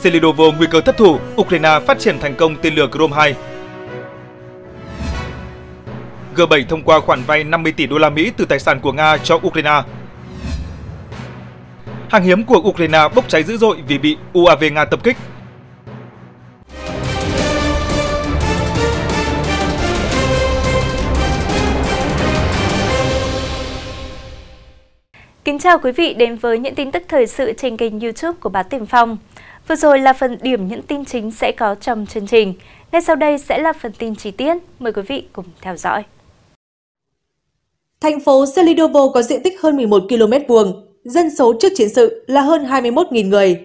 Selidovo nguy cơ thất thủ, Ukraine phát triển thành công tên lửa Grom 2. G7 thông qua khoản vay 50 tỷ đô la Mỹ từ tài sản của Nga cho Ukraine. Hàng hiếm của Ukraine bốc cháy dữ dội vì bị UAV Nga tập kích. Kính chào quý vị đến với những tin tức thời sự trên kênh YouTube của Báo Tiền Phong. Vừa rồi là phần điểm những tin chính sẽ có trong chương trình. Ngay sau đây sẽ là phần tin chi tiết. Mời quý vị cùng theo dõi. Thành phố Selidovo có diện tích hơn 11 km vuông, dân số trước chiến sự là hơn 21.000 người.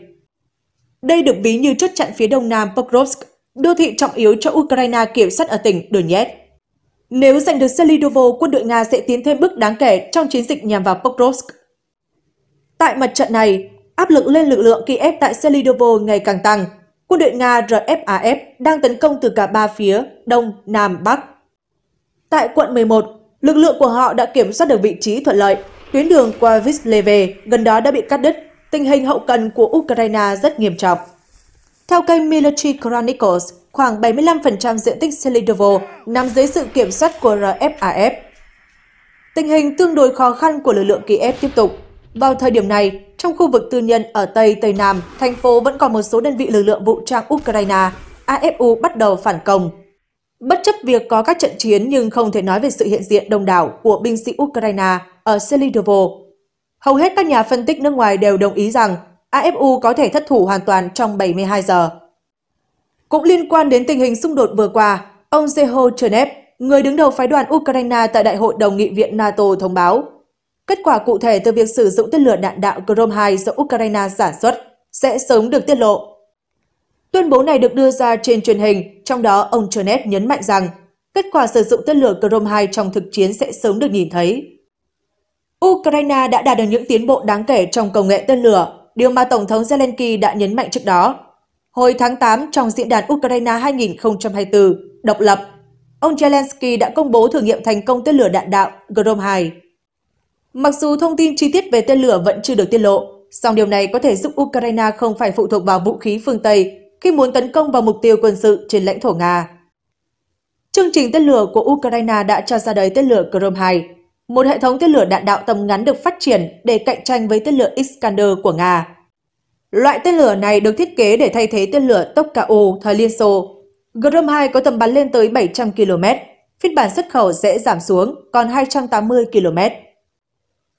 Đây được ví như chốt chặn phía đông nam Pokrovsk, đô thị trọng yếu cho Ukraine kiểm soát ở tỉnh Donetsk. Nếu giành được Selidovo, quân đội Nga sẽ tiến thêm bước đáng kể trong chiến dịch nhằm vào Pokrovsk. Tại mặt trận này, Áp lực lên lực lượng Kiev tại Selidovo ngày càng tăng. Quân đội Nga RFAF đang tấn công từ cả ba phía, Đông, Nam, Bắc. Tại quận 11, lực lượng của họ đã kiểm soát được vị trí thuận lợi. Tuyến đường qua Visleve gần đó đã bị cắt đứt. Tình hình hậu cần của Ukraine rất nghiêm trọng. Theo kênh Military Chronicles, khoảng 75% diện tích Selidovo nằm dưới sự kiểm soát của RFAF. Tình hình tương đối khó khăn của lực lượng Kiev tiếp tục. Vào thời điểm này, trong khu vực tư nhân ở Tây Tây Nam, thành phố vẫn còn một số đơn vị lực lượng vũ trang Ukraine, AFU bắt đầu phản công. Bất chấp việc có các trận chiến nhưng không thể nói về sự hiện diện đông đảo của binh sĩ Ukraine ở Selidovo. Hầu hết các nhà phân tích nước ngoài đều đồng ý rằng AFU có thể thất thủ hoàn toàn trong 72 giờ. Cũng liên quan đến tình hình xung đột vừa qua, ông Zeho Chernev, người đứng đầu phái đoàn Ukraine tại Đại hội đồng nghị viện NATO thông báo Kết quả cụ thể từ việc sử dụng tên lửa đạn đạo Grom-2 do Ukraine sản xuất sẽ sớm được tiết lộ. Tuyên bố này được đưa ra trên truyền hình, trong đó ông Chernet nhấn mạnh rằng kết quả sử dụng tên lửa Grom-2 trong thực chiến sẽ sớm được nhìn thấy. Ukraine đã đạt được những tiến bộ đáng kể trong công nghệ tên lửa, điều mà Tổng thống Zelensky đã nhấn mạnh trước đó. Hồi tháng 8 trong diễn đàn Ukraine 2024, độc lập, ông Zelensky đã công bố thử nghiệm thành công tên lửa đạn đạo Grom-2. Mặc dù thông tin chi tiết về tên lửa vẫn chưa được tiết lộ, song điều này có thể giúp Ukraine không phải phụ thuộc vào vũ khí phương Tây khi muốn tấn công vào mục tiêu quân sự trên lãnh thổ Nga. Chương trình tên lửa của Ukraine đã cho ra đời tên lửa Chrome-2, một hệ thống tên lửa đạn đạo tầm ngắn được phát triển để cạnh tranh với tên lửa Iskander của Nga. Loại tên lửa này được thiết kế để thay thế tên lửa Tokao thời Liên Xô. Grom-2 có tầm bắn lên tới 700 km, phiên bản xuất khẩu sẽ giảm xuống còn 280 km.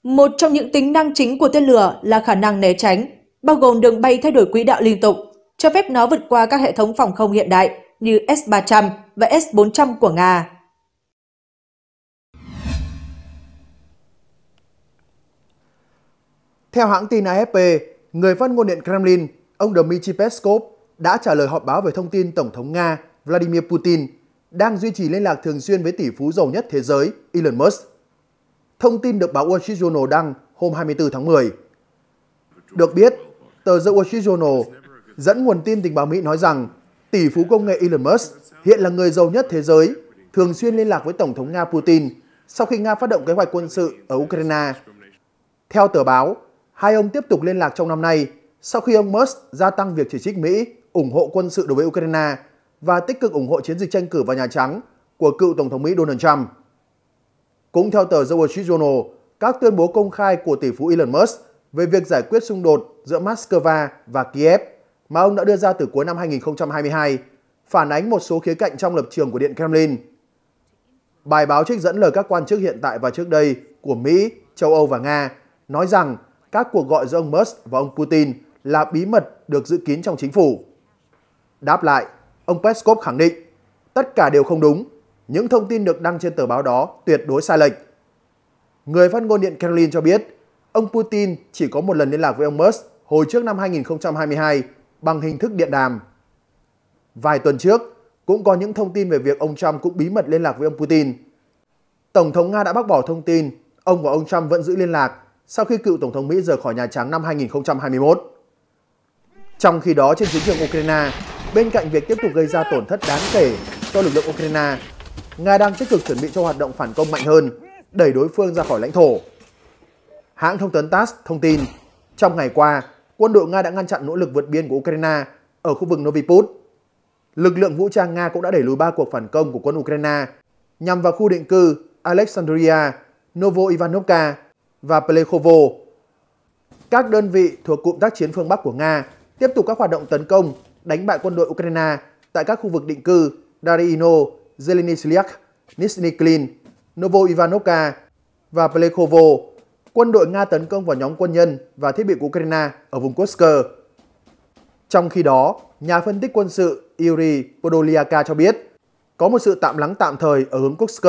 Một trong những tính năng chính của tên lửa là khả năng né tránh, bao gồm đường bay thay đổi quỹ đạo liên tục, cho phép nó vượt qua các hệ thống phòng không hiện đại như S-300 và S-400 của Nga. Theo hãng tin AFP, người phát ngôn điện Kremlin, ông Dmitry Peskov đã trả lời họp báo về thông tin Tổng thống Nga Vladimir Putin đang duy trì liên lạc thường xuyên với tỷ phú giàu nhất thế giới Elon Musk thông tin được báo Wall Street Journal đăng hôm 24 tháng 10. Được biết, tờ The Wall Street Journal dẫn nguồn tin tình báo Mỹ nói rằng tỷ phú công nghệ Elon Musk hiện là người giàu nhất thế giới, thường xuyên liên lạc với Tổng thống Nga Putin sau khi Nga phát động kế hoạch quân sự ở Ukraine. Theo tờ báo, hai ông tiếp tục liên lạc trong năm nay sau khi ông Musk gia tăng việc chỉ trích Mỹ ủng hộ quân sự đối với Ukraine và tích cực ủng hộ chiến dịch tranh cử vào Nhà Trắng của cựu Tổng thống Mỹ Donald Trump. Cũng theo tờ The Wall Street Journal, các tuyên bố công khai của tỷ phú Elon Musk về việc giải quyết xung đột giữa Moscow và Kiev mà ông đã đưa ra từ cuối năm 2022 phản ánh một số khía cạnh trong lập trường của Điện Kremlin. Bài báo trích dẫn lời các quan chức hiện tại và trước đây của Mỹ, châu Âu và Nga nói rằng các cuộc gọi giữa ông Musk và ông Putin là bí mật được giữ kín trong chính phủ. Đáp lại, ông Peskov khẳng định tất cả đều không đúng những thông tin được đăng trên tờ báo đó tuyệt đối sai lệch. Người phát ngôn Điện Kremlin cho biết, ông Putin chỉ có một lần liên lạc với ông Musk hồi trước năm 2022 bằng hình thức điện đàm. Vài tuần trước, cũng có những thông tin về việc ông Trump cũng bí mật liên lạc với ông Putin. Tổng thống Nga đã bác bỏ thông tin ông và ông Trump vẫn giữ liên lạc sau khi cựu Tổng thống Mỹ rời khỏi Nhà Trắng năm 2021. Trong khi đó, trên chiến trường Ukraine, bên cạnh việc tiếp tục gây ra tổn thất đáng kể cho lực lượng Ukraine, Nga đang tích cực chuẩn bị cho hoạt động phản công mạnh hơn, đẩy đối phương ra khỏi lãnh thổ. Hãng thông tấn TASS thông tin, trong ngày qua, quân đội Nga đã ngăn chặn nỗ lực vượt biên của Ukraine ở khu vực Novi Noviput. Lực lượng vũ trang Nga cũng đã đẩy lùi ba cuộc phản công của quân Ukraine nhằm vào khu định cư Alexandria, Novo Ivanovka và Plekhovo. Các đơn vị thuộc cụm tác chiến phương Bắc của Nga tiếp tục các hoạt động tấn công, đánh bại quân đội Ukraine tại các khu vực định cư Darino, Zeleny Siliak, Nishniklin, Novo Ivanovka và Plekhovo, quân đội Nga tấn công vào nhóm quân nhân và thiết bị của Ukraine ở vùng Kursk. Trong khi đó, nhà phân tích quân sự Yuri Podolyaka cho biết, có một sự tạm lắng tạm thời ở hướng Kursk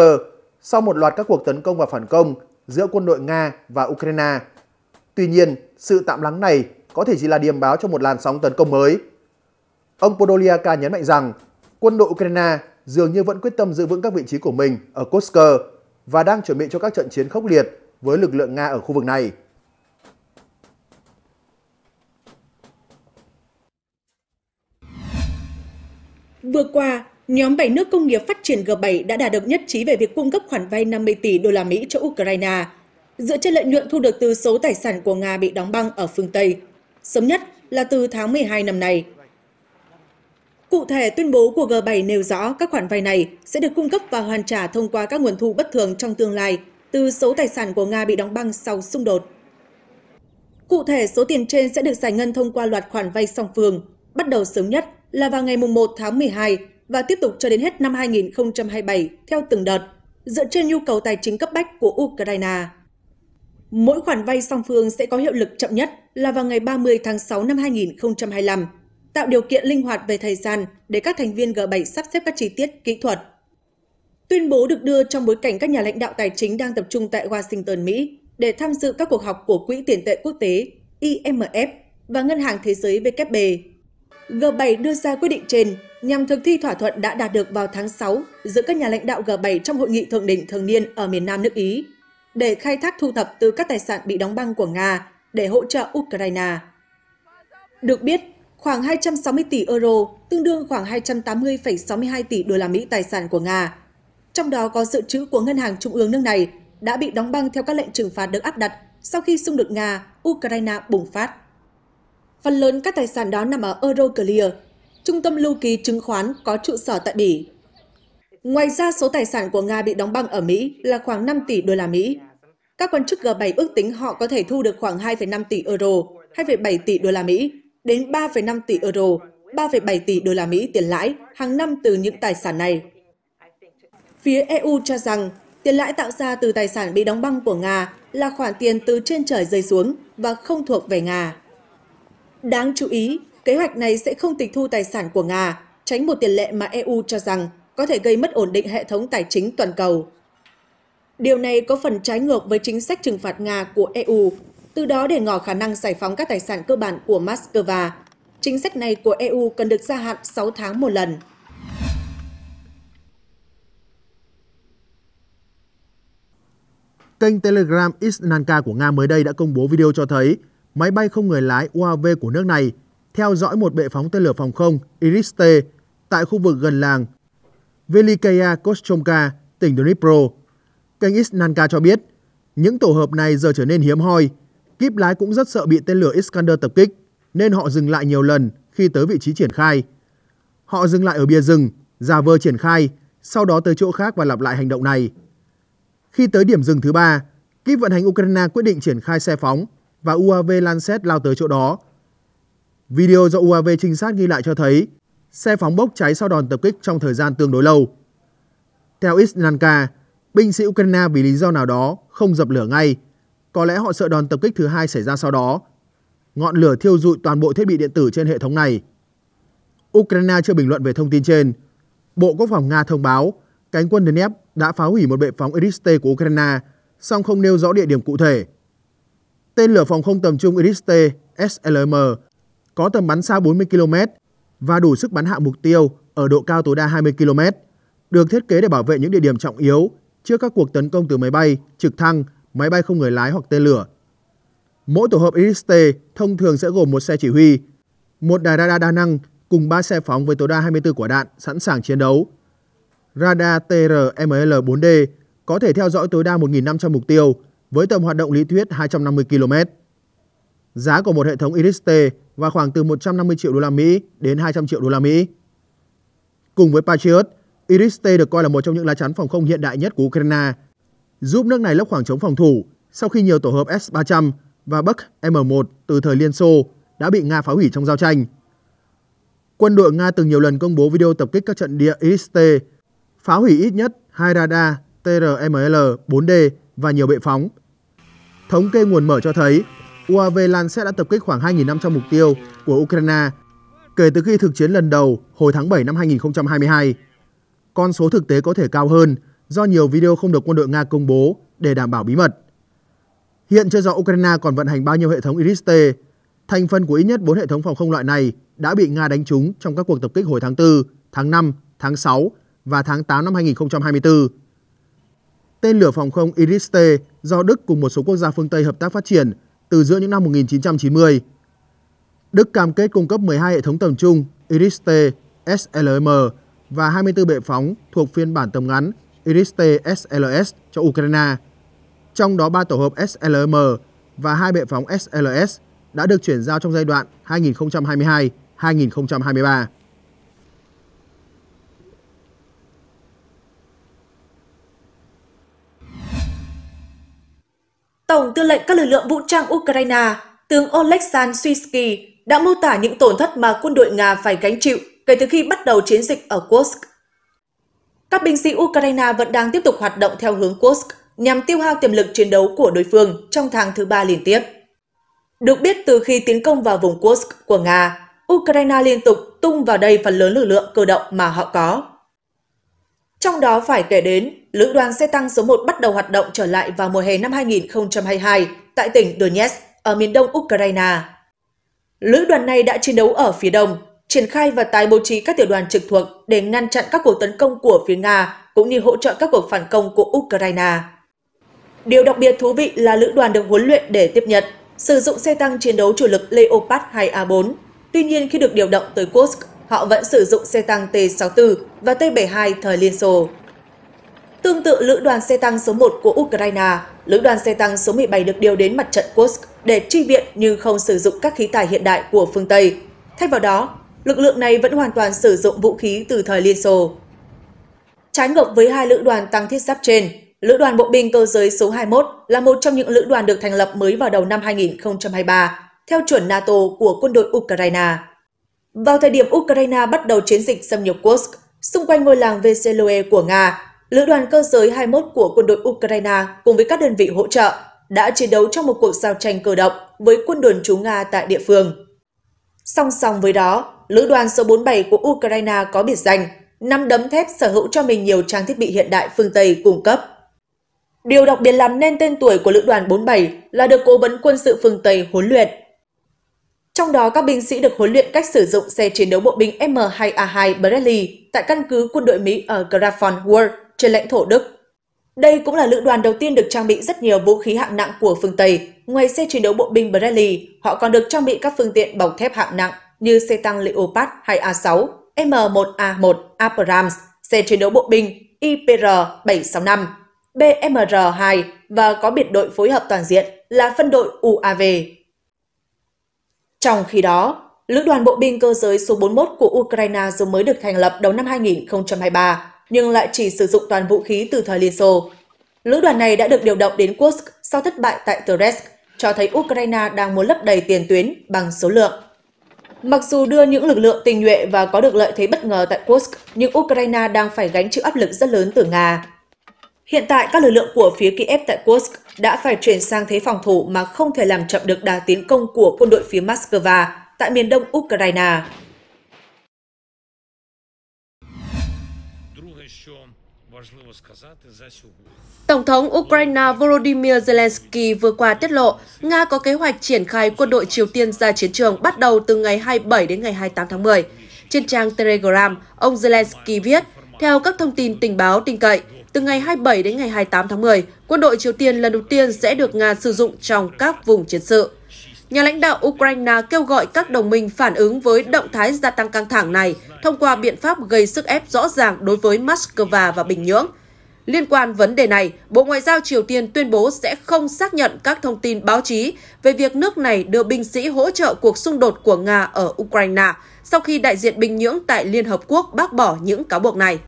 sau một loạt các cuộc tấn công và phản công giữa quân đội Nga và Ukraine. Tuy nhiên, sự tạm lắng này có thể chỉ là điểm báo cho một làn sóng tấn công mới. Ông Podolyaka nhấn mạnh rằng quân đội Ukraine dường như vẫn quyết tâm giữ vững các vị trí của mình ở Kursk và đang chuẩn bị cho các trận chiến khốc liệt với lực lượng Nga ở khu vực này. Vừa qua, nhóm 7 nước công nghiệp phát triển G7 đã đạt được nhất trí về việc cung cấp khoản vay 50 tỷ đô la Mỹ cho Ukraine, dựa trên lợi nhuận thu được từ số tài sản của Nga bị đóng băng ở phương Tây, sớm nhất là từ tháng 12 năm nay. Cụ thể, tuyên bố của G7 nêu rõ các khoản vay này sẽ được cung cấp và hoàn trả thông qua các nguồn thu bất thường trong tương lai từ số tài sản của Nga bị đóng băng sau xung đột. Cụ thể, số tiền trên sẽ được giải ngân thông qua loạt khoản vay song phương, bắt đầu sớm nhất là vào ngày 1 tháng 12 và tiếp tục cho đến hết năm 2027 theo từng đợt, dựa trên nhu cầu tài chính cấp bách của Ukraine. Mỗi khoản vay song phương sẽ có hiệu lực chậm nhất là vào ngày 30 tháng 6 năm 2025 tạo điều kiện linh hoạt về thời gian để các thành viên G7 sắp xếp các chi tiết kỹ thuật. Tuyên bố được đưa trong bối cảnh các nhà lãnh đạo tài chính đang tập trung tại Washington, Mỹ để tham dự các cuộc họp của Quỹ tiền tệ quốc tế IMF và Ngân hàng Thế giới WB. G7 đưa ra quyết định trên nhằm thực thi thỏa thuận đã đạt được vào tháng 6 giữa các nhà lãnh đạo G7 trong hội nghị thượng đỉnh thường niên ở miền Nam nước Ý để khai thác thu thập từ các tài sản bị đóng băng của Nga để hỗ trợ Ukraine. Được biết, khoảng 260 tỷ euro, tương đương khoảng 280,62 tỷ đô la Mỹ tài sản của Nga. Trong đó có dự trữ của ngân hàng trung ương nước này đã bị đóng băng theo các lệnh trừng phạt được áp đặt sau khi xung đột Nga Ukraine bùng phát. Phần lớn các tài sản đó nằm ở Euroclear, trung tâm lưu ký chứng khoán có trụ sở tại Bỉ. Ngoài ra, số tài sản của Nga bị đóng băng ở Mỹ là khoảng 5 tỷ đô la Mỹ. Các quan chức G7 ước tính họ có thể thu được khoảng 2,5 tỷ euro, 2,7 tỷ đô la Mỹ đến 3,5 tỷ euro, 3,7 tỷ đô la Mỹ tiền lãi hàng năm từ những tài sản này. Phía EU cho rằng tiền lãi tạo ra từ tài sản bị đóng băng của Nga là khoản tiền từ trên trời rơi xuống và không thuộc về Nga. Đáng chú ý, kế hoạch này sẽ không tịch thu tài sản của Nga, tránh một tiền lệ mà EU cho rằng có thể gây mất ổn định hệ thống tài chính toàn cầu. Điều này có phần trái ngược với chính sách trừng phạt Nga của EU từ đó để ngỏ khả năng giải phóng các tài sản cơ bản của Moscow. Chính sách này của EU cần được gia hạn 6 tháng một lần. Kênh Telegram Isnanka của Nga mới đây đã công bố video cho thấy máy bay không người lái UAV của nước này theo dõi một bệ phóng tên lửa phòng không iris tại khu vực gần làng Velikaya Kostromka, tỉnh Dnipro. Kênh Isnanka cho biết, những tổ hợp này giờ trở nên hiếm hoi Kíp lái cũng rất sợ bị tên lửa Iskander tập kích, nên họ dừng lại nhiều lần khi tới vị trí triển khai. Họ dừng lại ở bìa rừng, giả vờ triển khai, sau đó tới chỗ khác và lặp lại hành động này. Khi tới điểm rừng thứ ba, kíp vận hành Ukraine quyết định triển khai xe phóng và UAV Lancet lao tới chỗ đó. Video do UAV trinh sát ghi lại cho thấy xe phóng bốc cháy sau đòn tập kích trong thời gian tương đối lâu. Theo Isnanka, binh sĩ Ukraine vì lý do nào đó không dập lửa ngay có lẽ họ sợ đòn tập kích thứ hai xảy ra sau đó. Ngọn lửa thiêu rụi toàn bộ thiết bị điện tử trên hệ thống này. Ukraine chưa bình luận về thông tin trên. Bộ Quốc phòng Nga thông báo cánh quân Dnep đã phá hủy một bệ phóng Iris-T của Ukraine, song không nêu rõ địa điểm cụ thể. Tên lửa phòng không tầm trung Iris-T SLM có tầm bắn xa 40 km và đủ sức bắn hạ mục tiêu ở độ cao tối đa 20 km, được thiết kế để bảo vệ những địa điểm trọng yếu trước các cuộc tấn công từ máy bay, trực thăng máy bay không người lái hoặc tên lửa. Mỗi tổ hợp Iris-T thông thường sẽ gồm một xe chỉ huy, một đài radar đa năng cùng 3 xe phóng với tối đa 24 quả đạn sẵn sàng chiến đấu. Radar TRML-4D có thể theo dõi tối đa 1.500 mục tiêu với tầm hoạt động lý thuyết 250 km. Giá của một hệ thống Iris-T và khoảng từ 150 triệu đô la Mỹ đến 200 triệu đô la Mỹ. Cùng với Patriot, Iris-T được coi là một trong những lá chắn phòng không hiện đại nhất của Ukraine giúp nước này lấp khoảng trống phòng thủ sau khi nhiều tổ hợp S-300 và Buck M1 từ thời Liên Xô đã bị Nga phá hủy trong giao tranh. Quân đội Nga từng nhiều lần công bố video tập kích các trận địa IST, phá hủy ít nhất hai radar TRML-4D và nhiều bệ phóng. Thống kê nguồn mở cho thấy, UAV Lancet đã tập kích khoảng 2.500 mục tiêu của Ukraine kể từ khi thực chiến lần đầu hồi tháng 7 năm 2022. Con số thực tế có thể cao hơn do nhiều video không được quân đội Nga công bố để đảm bảo bí mật. Hiện chưa rõ Ukraine còn vận hành bao nhiêu hệ thống Iris-T. Thành phần của ít nhất 4 hệ thống phòng không loại này đã bị Nga đánh trúng trong các cuộc tập kích hồi tháng 4, tháng 5, tháng 6 và tháng 8 năm 2024. Tên lửa phòng không Iris-T do Đức cùng một số quốc gia phương Tây hợp tác phát triển từ giữa những năm 1990. Đức cam kết cung cấp 12 hệ thống tầm trung Iris-T, SLM và 24 bệ phóng thuộc phiên bản tầm ngắn Iriste SLS cho Ukraine. Trong đó ba tổ hợp SLM và hai bệ phóng SLS đã được chuyển giao trong giai đoạn 2022-2023. Tổng tư lệnh các lực lượng vũ trang Ukraine, tướng Oleksandr Swisky đã mô tả những tổn thất mà quân đội Nga phải gánh chịu kể từ khi bắt đầu chiến dịch ở Kursk các binh sĩ Ukraine vẫn đang tiếp tục hoạt động theo hướng Kursk nhằm tiêu hao tiềm lực chiến đấu của đối phương trong tháng thứ ba liên tiếp. Được biết từ khi tiến công vào vùng Kursk của Nga, Ukraine liên tục tung vào đây phần lớn lực lượng cơ động mà họ có. Trong đó phải kể đến, lữ đoàn xe tăng số 1 bắt đầu hoạt động trở lại vào mùa hè năm 2022 tại tỉnh Donetsk ở miền đông Ukraine. Lữ đoàn này đã chiến đấu ở phía đông, triển khai và tái bố trí các tiểu đoàn trực thuộc để ngăn chặn các cuộc tấn công của phía Nga cũng như hỗ trợ các cuộc phản công của Ukraine. Điều đặc biệt thú vị là lữ đoàn được huấn luyện để tiếp nhận, sử dụng xe tăng chiến đấu chủ lực Leopard 2A4. Tuy nhiên khi được điều động tới Kursk, họ vẫn sử dụng xe tăng T-64 và T-72 thời Liên Xô. Tương tự lữ đoàn xe tăng số 1 của Ukraine, lữ đoàn xe tăng số 17 được điều đến mặt trận Kursk để chi viện nhưng không sử dụng các khí tài hiện đại của phương Tây. Thay vào đó, lực lượng này vẫn hoàn toàn sử dụng vũ khí từ thời Liên Xô. Trái ngược với hai lữ đoàn tăng thiết giáp trên, Lữ đoàn Bộ binh cơ giới số 21 là một trong những lữ đoàn được thành lập mới vào đầu năm 2023, theo chuẩn NATO của quân đội Ukraine. Vào thời điểm Ukraine bắt đầu chiến dịch xâm nhập Kursk, xung quanh ngôi làng Veseloe của Nga, lữ đoàn cơ giới 21 của quân đội Ukraine cùng với các đơn vị hỗ trợ đã chiến đấu trong một cuộc giao tranh cơ động với quân đồn trú Nga tại địa phương. Song song với đó, lữ đoàn số 47 của Ukraine có biệt danh, năm đấm thép sở hữu cho mình nhiều trang thiết bị hiện đại phương Tây cung cấp. Điều đặc biệt làm nên tên tuổi của lữ đoàn 47 là được cố vấn quân sự phương Tây huấn luyện. Trong đó, các binh sĩ được huấn luyện cách sử dụng xe chiến đấu bộ binh M2A2 Bradley tại căn cứ quân đội Mỹ ở Grafton World trên lãnh thổ Đức. Đây cũng là lữ đoàn đầu tiên được trang bị rất nhiều vũ khí hạng nặng của phương Tây. Ngoài xe chiến đấu bộ binh Bradley, họ còn được trang bị các phương tiện bọc thép hạng nặng như xe tăng Leopard 2A6, M1A1 Abrams, xe chiến đấu bộ binh IPR-765, BMR-2 và có biệt đội phối hợp toàn diện là phân đội UAV. Trong khi đó, Lữ đoàn bộ binh cơ giới số 41 của Ukraine dù mới được thành lập đầu năm 2023, nhưng lại chỉ sử dụng toàn vũ khí từ thời Liên Xô. Lữ đoàn này đã được điều động đến Kursk sau thất bại tại Torres, cho thấy Ukraine đang muốn lấp đầy tiền tuyến bằng số lượng. Mặc dù đưa những lực lượng tình nhuệ và có được lợi thế bất ngờ tại Kursk, nhưng Ukraine đang phải gánh chịu áp lực rất lớn từ Nga. Hiện tại, các lực lượng của phía Kiev tại Kursk đã phải chuyển sang thế phòng thủ mà không thể làm chậm được đà tiến công của quân đội phía Moscow tại miền đông Ukraine. Tổng thống Ukraine Volodymyr Zelensky vừa qua tiết lộ Nga có kế hoạch triển khai quân đội Triều Tiên ra chiến trường bắt đầu từ ngày 27 đến ngày 28 tháng 10. Trên trang Telegram, ông Zelensky viết, theo các thông tin tình báo tin cậy, từ ngày 27 đến ngày 28 tháng 10, quân đội Triều Tiên lần đầu tiên sẽ được Nga sử dụng trong các vùng chiến sự. Nhà lãnh đạo Ukraine kêu gọi các đồng minh phản ứng với động thái gia tăng căng thẳng này thông qua biện pháp gây sức ép rõ ràng đối với Moscow và Bình Nhưỡng. Liên quan vấn đề này, Bộ Ngoại giao Triều Tiên tuyên bố sẽ không xác nhận các thông tin báo chí về việc nước này đưa binh sĩ hỗ trợ cuộc xung đột của Nga ở Ukraine sau khi đại diện Bình Nhưỡng tại Liên Hợp Quốc bác bỏ những cáo buộc này.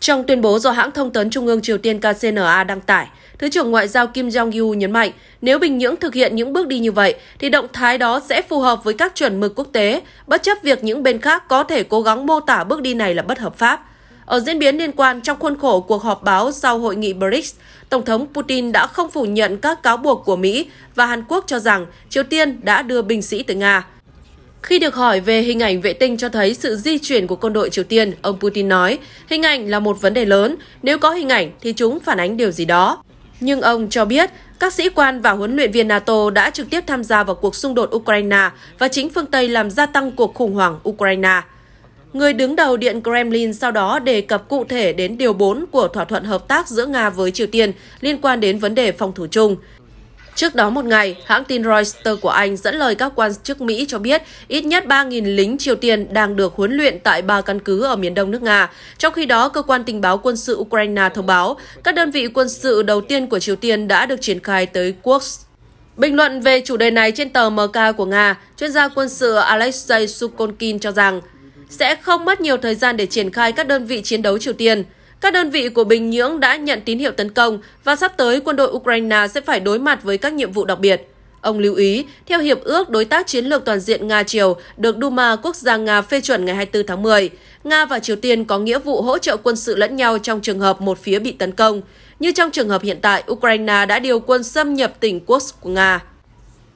Trong tuyên bố do hãng thông tấn Trung ương Triều Tiên KCNA đăng tải, Thứ trưởng Ngoại giao Kim Jong-yu nhấn mạnh, nếu Bình Nhưỡng thực hiện những bước đi như vậy, thì động thái đó sẽ phù hợp với các chuẩn mực quốc tế, bất chấp việc những bên khác có thể cố gắng mô tả bước đi này là bất hợp pháp. Ở diễn biến liên quan trong khuôn khổ cuộc họp báo sau hội nghị BRICS, Tổng thống Putin đã không phủ nhận các cáo buộc của Mỹ và Hàn Quốc cho rằng Triều Tiên đã đưa binh sĩ tới Nga. Khi được hỏi về hình ảnh vệ tinh cho thấy sự di chuyển của quân đội Triều Tiên, ông Putin nói, hình ảnh là một vấn đề lớn, nếu có hình ảnh thì chúng phản ánh điều gì đó nhưng ông cho biết các sĩ quan và huấn luyện viên NATO đã trực tiếp tham gia vào cuộc xung đột Ukraine và chính phương Tây làm gia tăng cuộc khủng hoảng Ukraine. Người đứng đầu Điện Kremlin sau đó đề cập cụ thể đến Điều 4 của thỏa thuận hợp tác giữa Nga với Triều Tiên liên quan đến vấn đề phòng thủ chung. Trước đó một ngày, hãng tin Reuters của Anh dẫn lời các quan chức Mỹ cho biết ít nhất 3.000 lính Triều Tiên đang được huấn luyện tại ba căn cứ ở miền đông nước Nga. Trong khi đó, cơ quan tình báo quân sự Ukraine thông báo các đơn vị quân sự đầu tiên của Triều Tiên đã được triển khai tới Kursk. Bình luận về chủ đề này trên tờ MK của Nga, chuyên gia quân sự Alexei Sukonkin cho rằng sẽ không mất nhiều thời gian để triển khai các đơn vị chiến đấu Triều Tiên. Các đơn vị của Bình Nhưỡng đã nhận tín hiệu tấn công và sắp tới quân đội Ukraine sẽ phải đối mặt với các nhiệm vụ đặc biệt. Ông lưu ý, theo Hiệp ước Đối tác Chiến lược Toàn diện Nga-Triều được Duma Quốc gia Nga phê chuẩn ngày 24 tháng 10, Nga và Triều Tiên có nghĩa vụ hỗ trợ quân sự lẫn nhau trong trường hợp một phía bị tấn công. Như trong trường hợp hiện tại, Ukraine đã điều quân xâm nhập tỉnh Kursk của Nga.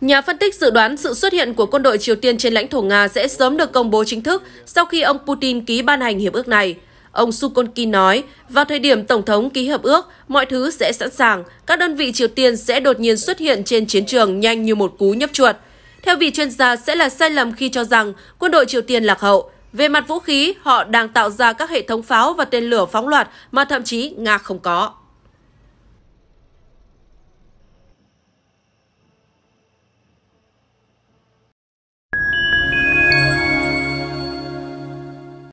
Nhà phân tích dự đoán sự xuất hiện của quân đội Triều Tiên trên lãnh thổ Nga sẽ sớm được công bố chính thức sau khi ông Putin ký ban hành hiệp ước này. Ông Sukonki nói, vào thời điểm Tổng thống ký hợp ước, mọi thứ sẽ sẵn sàng, các đơn vị Triều Tiên sẽ đột nhiên xuất hiện trên chiến trường nhanh như một cú nhấp chuột. Theo vị chuyên gia, sẽ là sai lầm khi cho rằng quân đội Triều Tiên lạc hậu. Về mặt vũ khí, họ đang tạo ra các hệ thống pháo và tên lửa phóng loạt mà thậm chí Nga không có.